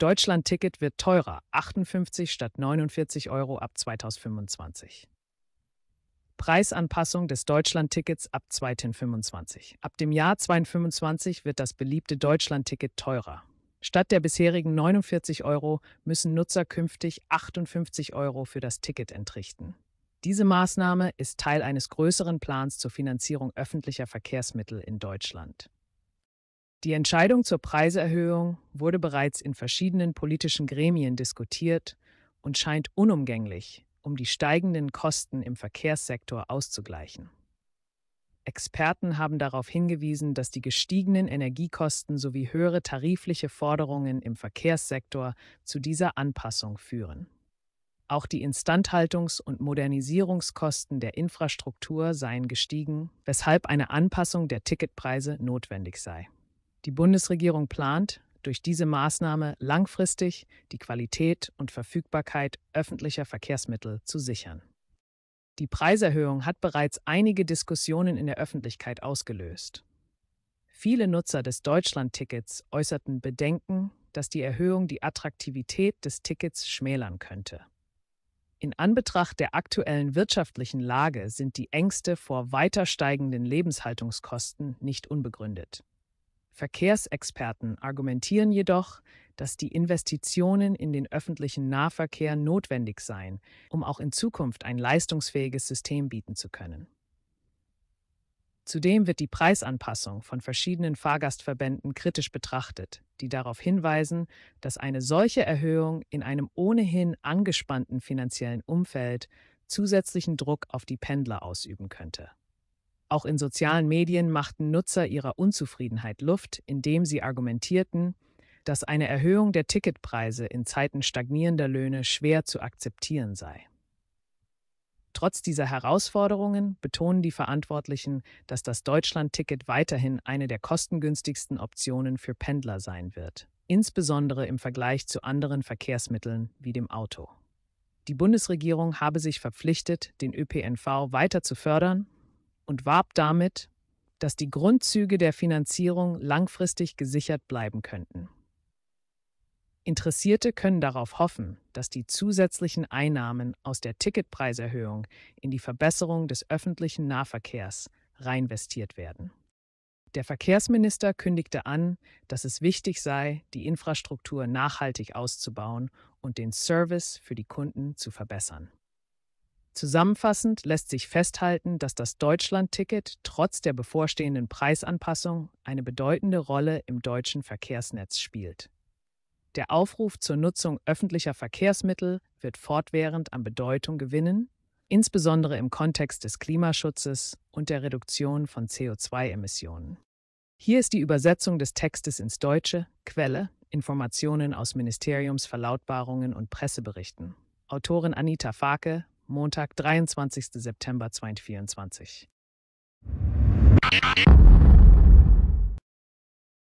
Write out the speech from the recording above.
Deutschlandticket wird teurer, 58 statt 49 Euro ab 2025. Preisanpassung des Deutschlandtickets ab 2025. Ab dem Jahr 2025 wird das beliebte Deutschlandticket teurer. Statt der bisherigen 49 Euro müssen Nutzer künftig 58 Euro für das Ticket entrichten. Diese Maßnahme ist Teil eines größeren Plans zur Finanzierung öffentlicher Verkehrsmittel in Deutschland. Die Entscheidung zur Preiserhöhung wurde bereits in verschiedenen politischen Gremien diskutiert und scheint unumgänglich, um die steigenden Kosten im Verkehrssektor auszugleichen. Experten haben darauf hingewiesen, dass die gestiegenen Energiekosten sowie höhere tarifliche Forderungen im Verkehrssektor zu dieser Anpassung führen. Auch die Instandhaltungs- und Modernisierungskosten der Infrastruktur seien gestiegen, weshalb eine Anpassung der Ticketpreise notwendig sei. Die Bundesregierung plant, durch diese Maßnahme langfristig die Qualität und Verfügbarkeit öffentlicher Verkehrsmittel zu sichern. Die Preiserhöhung hat bereits einige Diskussionen in der Öffentlichkeit ausgelöst. Viele Nutzer des Deutschland-Tickets äußerten Bedenken, dass die Erhöhung die Attraktivität des Tickets schmälern könnte. In Anbetracht der aktuellen wirtschaftlichen Lage sind die Ängste vor weiter steigenden Lebenshaltungskosten nicht unbegründet. Verkehrsexperten argumentieren jedoch, dass die Investitionen in den öffentlichen Nahverkehr notwendig seien, um auch in Zukunft ein leistungsfähiges System bieten zu können. Zudem wird die Preisanpassung von verschiedenen Fahrgastverbänden kritisch betrachtet, die darauf hinweisen, dass eine solche Erhöhung in einem ohnehin angespannten finanziellen Umfeld zusätzlichen Druck auf die Pendler ausüben könnte. Auch in sozialen Medien machten Nutzer ihrer Unzufriedenheit Luft, indem sie argumentierten, dass eine Erhöhung der Ticketpreise in Zeiten stagnierender Löhne schwer zu akzeptieren sei. Trotz dieser Herausforderungen betonen die Verantwortlichen, dass das Deutschland-Ticket weiterhin eine der kostengünstigsten Optionen für Pendler sein wird, insbesondere im Vergleich zu anderen Verkehrsmitteln wie dem Auto. Die Bundesregierung habe sich verpflichtet, den ÖPNV weiter zu fördern und warb damit, dass die Grundzüge der Finanzierung langfristig gesichert bleiben könnten. Interessierte können darauf hoffen, dass die zusätzlichen Einnahmen aus der Ticketpreiserhöhung in die Verbesserung des öffentlichen Nahverkehrs reinvestiert werden. Der Verkehrsminister kündigte an, dass es wichtig sei, die Infrastruktur nachhaltig auszubauen und den Service für die Kunden zu verbessern. Zusammenfassend lässt sich festhalten, dass das Deutschland-Ticket trotz der bevorstehenden Preisanpassung eine bedeutende Rolle im deutschen Verkehrsnetz spielt. Der Aufruf zur Nutzung öffentlicher Verkehrsmittel wird fortwährend an Bedeutung gewinnen, insbesondere im Kontext des Klimaschutzes und der Reduktion von CO2-Emissionen. Hier ist die Übersetzung des Textes ins Deutsche, Quelle, Informationen aus Ministeriumsverlautbarungen und Presseberichten. Autorin Anita Fake, Montag, 23. September 2024.